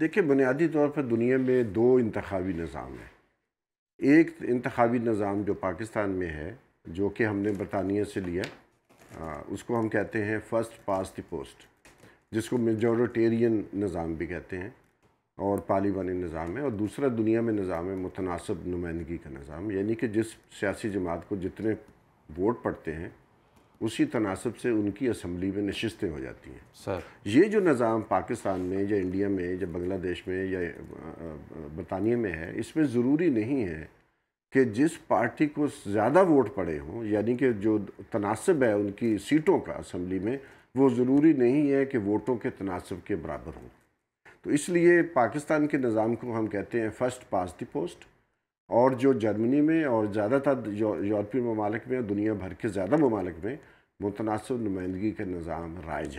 देखिए बुनियादी तौर पर दुनिया में दो इंतवी निज़ाम हैं एक इंतवी निज़ाम जो पाकिस्तान में है जो कि हमने बरतानिया से लिया आ, उसको हम कहते हैं फ़र्स्ट पास द पोस्ट जिसको मेजोरिटेरियन निज़ाम भी कहते हैं और पार्लिमानी निज़ाम है और दूसरा दुनिया में निज़ाम है मुतनासब नुमाइंदगी का निज़ाम यानी कि जिस सियासी जमात को जितने वोट पड़ते हैं उसी तनासब से उनकी असम्बली में नशस्तें हो जाती हैं सर ये जो निज़ाम पाकिस्तान में या इंडिया में या बांग्लादेश में या बरतानिया में है इसमें ज़रूरी नहीं है कि जिस पार्टी को ज़्यादा वोट पड़े हों यानी कि जो तनासब है उनकी सीटों का असम्बली में वो ज़रूरी नहीं है कि वोटों के तनासब के बराबर हों तो इसलिए पाकिस्तान के निज़ाम को हम कहते हैं फर्स्ट पास द पोस्ट और जो जर्मनी में और ज़्यादातर यूरोपीय ममालिक में दुनिया भर के ज़्यादा ममालिक में मुतनासब नुमाइंदगी का निज़ाम राइज